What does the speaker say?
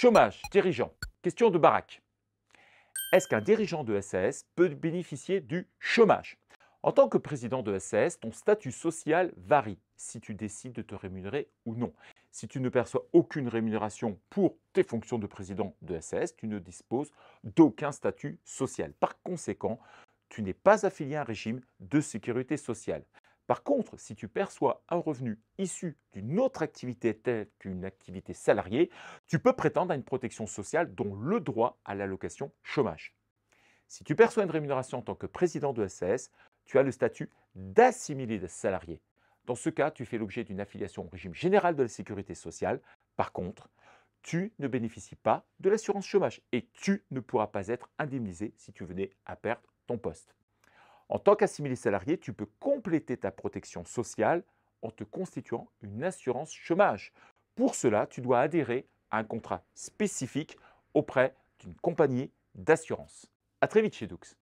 Chômage, dirigeant. Question de baraque. Est-ce qu'un dirigeant de SAS peut bénéficier du chômage En tant que président de SAS, ton statut social varie si tu décides de te rémunérer ou non. Si tu ne perçois aucune rémunération pour tes fonctions de président de SAS, tu ne disposes d'aucun statut social. Par conséquent, tu n'es pas affilié à un régime de sécurité sociale. Par contre, si tu perçois un revenu issu d'une autre activité telle qu'une activité salariée, tu peux prétendre à une protection sociale dont le droit à l'allocation chômage. Si tu perçois une rémunération en tant que président de SAS, tu as le statut d'assimilé de salarié. Dans ce cas, tu fais l'objet d'une affiliation au régime général de la sécurité sociale. Par contre, tu ne bénéficies pas de l'assurance chômage et tu ne pourras pas être indemnisé si tu venais à perdre ton poste. En tant qu'assimilé salarié, tu peux compléter ta protection sociale en te constituant une assurance chômage. Pour cela, tu dois adhérer à un contrat spécifique auprès d'une compagnie d'assurance. À très vite chez Dux.